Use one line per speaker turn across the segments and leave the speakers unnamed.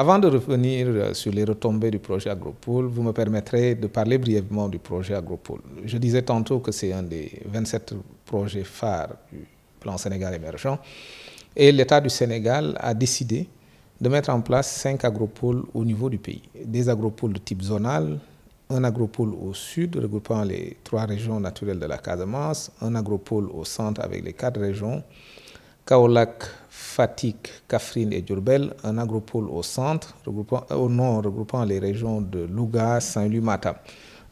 Avant de revenir euh, sur les retombées du projet Agropole, vous me permettrez de parler brièvement du projet Agropole. Je disais tantôt que c'est un des 27 projets phares du plan Sénégal émergent et l'État du Sénégal a décidé de mettre en place cinq agropoles au niveau du pays. Des agropoles de type zonal, un agropole au sud regroupant les trois régions naturelles de la Casamance, un agropole au centre avec les quatre régions, Kaolak, Fatik, Kafrine et Djurbel, un agropole au centre, euh, au nord regroupant les régions de Louga, Saint-Louis,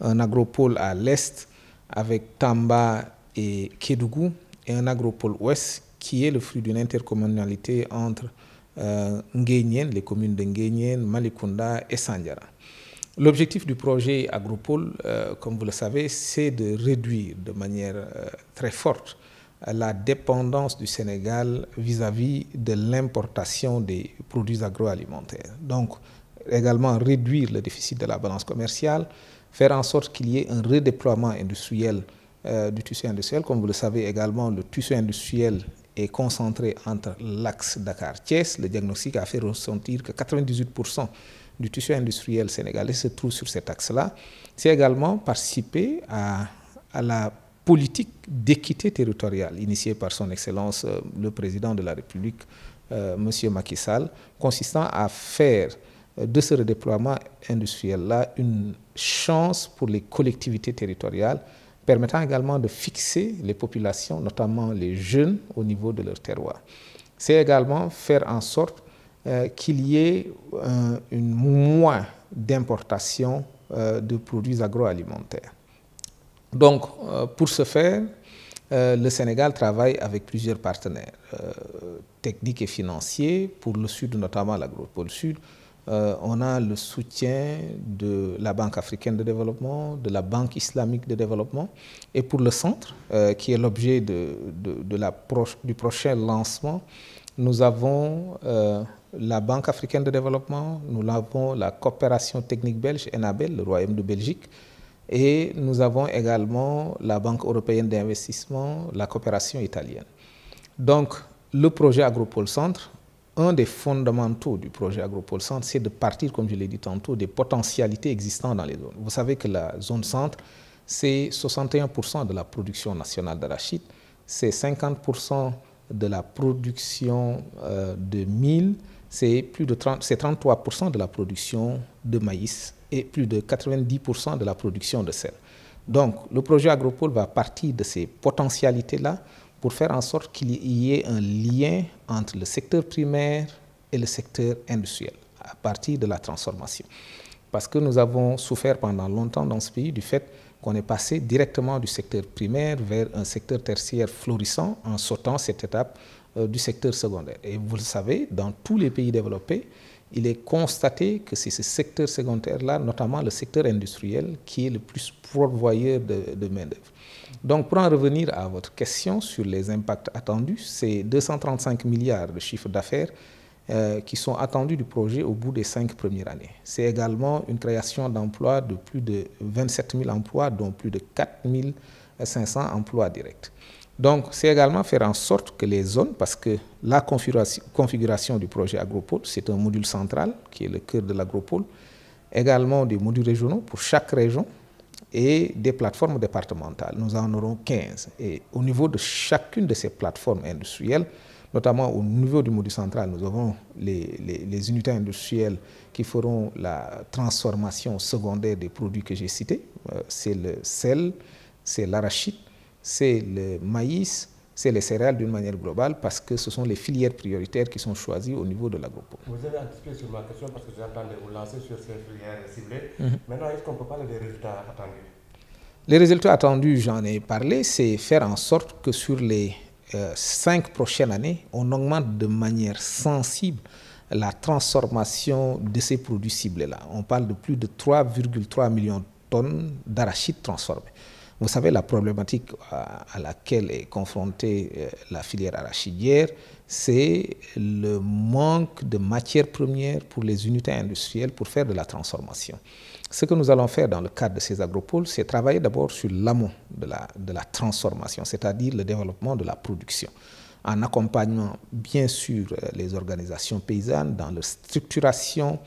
Un agropole à l'est avec Tamba et Kedougou, et un agropole ouest qui est le fruit d'une intercommunalité entre euh, les communes de Malikunda et Sandiara. L'objectif du projet Agropole, euh, comme vous le savez, c'est de réduire de manière euh, très forte la dépendance du Sénégal vis-à-vis de l'importation des produits agroalimentaires. Donc, également réduire le déficit de la balance commerciale, faire en sorte qu'il y ait un redéploiement industriel euh, du tissu industriel. Comme vous le savez également, le tissu industriel est concentré entre l'axe Dakar-Thiès. Le diagnostic a fait ressentir que 98% du tissu industriel sénégalais se trouve sur cet axe-là. C'est également participer à, à la politique d'équité territoriale initiée par son Excellence euh, le Président de la République, Monsieur M. Macky Sall, consistant à faire euh, de ce redéploiement industriel-là une chance pour les collectivités territoriales, permettant également de fixer les populations, notamment les jeunes, au niveau de leur terroir. C'est également faire en sorte euh, qu'il y ait une moins d'importation de produits agroalimentaires. Donc, euh, pour ce faire, euh, le Sénégal travaille avec plusieurs partenaires euh, techniques et financiers, pour le Sud, notamment l'Agropole Sud. on a le soutien de la Banque africaine de développement, de la Banque islamique de développement, et pour le Centre, qui est l'objet du prochain lancement, nous avons la Banque africaine de développement, nous avons la coopération technique belge, ENABEL, le Royaume de Belgique, et nous avons également la Banque européenne d'investissement, la coopération italienne. Donc, le projet Agropole Centre, un des fondamentaux du projet Agropole Centre, c'est de partir, comme je l'ai dit tantôt, des potentialités existantes dans les zones. Vous savez que la zone centre, c'est 61% de la production nationale d'arachide, c'est 50% de la production euh, de mille, c'est plus de 30, 33% de la production de maïs et plus de 90% de la production de sel. Donc, le projet Agropole va partir de ces potentialités-là pour faire en sorte qu'il y ait un lien entre le secteur primaire et le secteur industriel à partir de la transformation. Parce que nous avons souffert pendant longtemps dans ce pays du fait qu'on est passé directement du secteur primaire vers un secteur tertiaire florissant en sautant cette étape euh, du secteur secondaire. Et vous le savez, dans tous les pays développés, il est constaté que c'est ce secteur secondaire-là, notamment le secteur industriel, qui est le plus pourvoyeur de, main-d'œuvre. Donc, pour en revenir à votre question sur les impacts attendus, c'est 235 milliards de chiffre d'affaires euh, qui sont attendus du projet au bout des cinq premières années. C'est également une création d'emplois de plus de 27 000 emplois, dont plus de 4 500 emplois directs. Donc, c'est également faire en sorte que les zones, parce que la configuration, du projet agropole, c'est un module central qui est le cœur de l'agropole, également des modules régionaux pour chaque région et des plateformes départementales. Nous en aurons 15. Et au niveau de chacune de ces plateformes industrielles, notamment au niveau du module central, nous avons les, les unités industrielles qui feront la transformation secondaire des produits que j'ai cités. Euh, c'est le sel, c'est l'arachide, c'est le maïs, c'est les céréales d'une manière globale parce que ce sont les filières prioritaires qui sont choisies au niveau de l'agropole. Vous avez anticipé sur ma question parce que j'attendais vous lancer sur ces filières ciblées. Mhm. Maintenant, est-ce qu'on peut parler des résultats attendus Les résultats attendus, j'en ai parlé, c'est faire en sorte que sur les euh, cinq prochaines années, on augmente de manière sensible la transformation de ces produits ciblés-là. On parle de plus de 3,3 millions de tonnes d'arachides transformées. Vous savez, la problématique à, laquelle est confrontée euh, la filière arachidière, c'est le manque de matières premières pour les unités industrielles pour faire de la transformation. Ce que nous allons faire dans le cadre de ces agropoles, c'est travailler d'abord sur l'amont de la, de la transformation, c'est-à-dire le développement de la production en accompagnant bien sûr euh, les organisations paysannes dans leur structuration,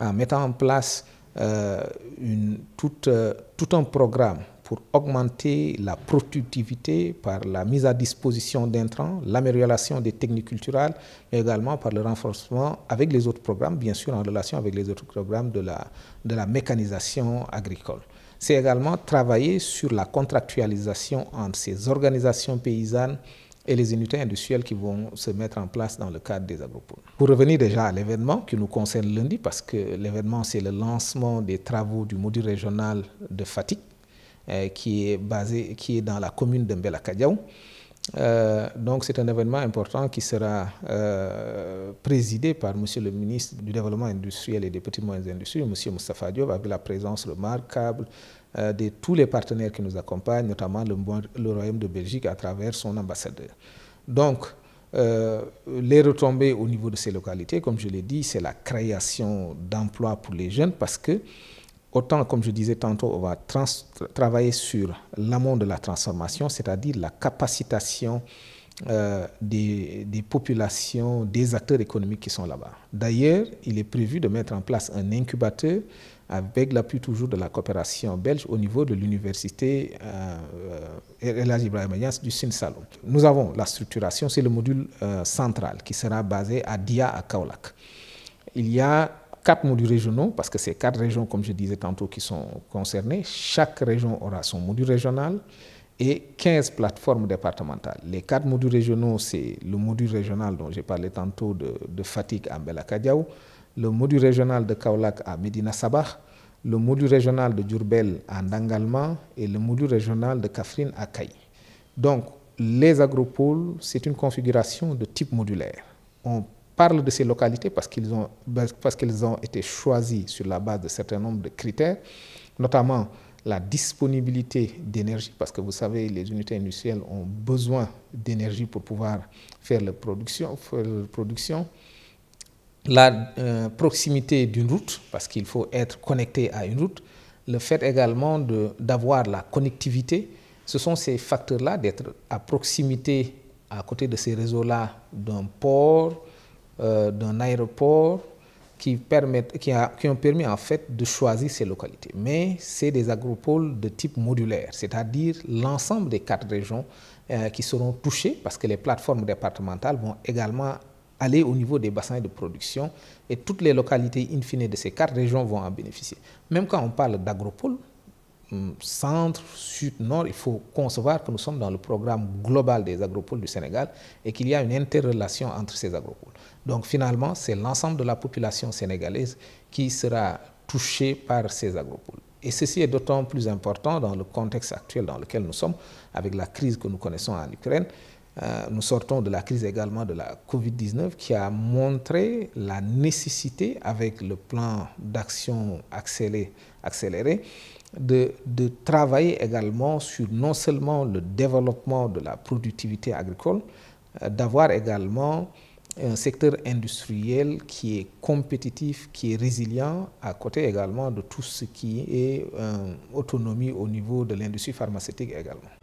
en mettant en place euh, une, toute, tout un programme pour augmenter la productivité par la mise à disposition d'intrants, l'amélioration des techniques culturelles, mais également par le renforcement avec les autres programmes, bien sûr en relation avec les autres programmes de la, de la mécanisation agricole. C'est également travailler sur la contractualisation entre ces organisations paysannes et les unités industrielles qui vont se mettre en place dans le cadre des agropoles. Pour revenir déjà à l'événement qui nous concerne lundi, parce que l'événement c'est le lancement des travaux du module régional de fatigue euh, qui est basé, qui est dans la commune de Mbelakadiaou. Euh, donc c'est un événement important qui sera euh, présidé par Monsieur le ministre du Développement industriel et des petites moyens industriels, industries, Monsieur Moustapha Diop, avec la présence remarquable de tous les partenaires qui nous accompagnent, notamment le, le Royaume de Belgique à travers son ambassadeur. Donc les retombées au niveau de ces localités, comme je l'ai dit, c'est la création d'emplois pour les jeunes parce que Autant, comme je disais tantôt, on va travailler sur l'amont de la transformation, c'est-à-dire la capacitation euh, des, populations, des acteurs économiques qui sont là-bas. D'ailleurs, il est prévu de mettre en place un incubateur avec l'appui toujours de la coopération belge au niveau de l'université euh, euh LH Ibrahim du Sinsalou. Nous avons la structuration, c'est le module euh, central qui sera basé à Dia à Kaolak. Il y a quatre modules régionaux, parce que c'est quatre régions, comme je disais tantôt, qui sont concernées. Chaque région aura son module régional et 15 plateformes départementales. Les quatre modules régionaux, c'est le module régional dont j'ai parlé tantôt de, de Fatigue à Belakadiaou, le module régional de Kaolak à Medina Sabah, le module régional de Durbel à Ndangalma et le module régional de Kafrine à Kaï. Donc, les agropoles, c'est une configuration de type modulaire. On parle de ces localités parce qu'ils ont, parce qu'ils ont été choisies sur la base de certains nombre de critères, notamment la disponibilité d'énergie, parce que vous savez, les unités industrielles ont besoin d'énergie pour pouvoir faire leur production, la euh, proximité d'une route, parce qu'il faut être connecté à une route, le fait également d'avoir la connectivité, ce sont ces facteurs-là, d'être à proximité, à côté de ces réseaux-là, d'un port, euh, d'un aéroport qui, qui, ont permis en fait de choisir ces localités. Mais c'est des agropoles de type modulaire, c'est-à-dire l'ensemble des quatre régions euh, qui seront touchées parce que les plateformes départementales vont également aller au niveau des bassins de production et toutes les localités in fine de ces quatre régions vont en bénéficier. Même quand on parle d'agropole, Hum, centre, sud, nord, il faut concevoir que nous sommes dans le programme global des agropoles du Sénégal et qu'il y a une interrelation entre ces agropoles. Donc finalement, c'est l'ensemble de la population sénégalaise qui sera touchée par ces agropoles. Et ceci est d'autant plus important dans le contexte actuel dans lequel nous sommes, avec la crise que nous connaissons en Ukraine, euh, nous sortons de la crise également de la COVID-19 qui a montré la nécessité, avec le plan d'action accéléré, accéléré de, travailler également sur non seulement le développement de la productivité agricole, euh, d'avoir également un secteur industriel qui est compétitif, qui est résilient, à côté également de tout ce qui est euh, autonomie au niveau de l'industrie pharmaceutique également.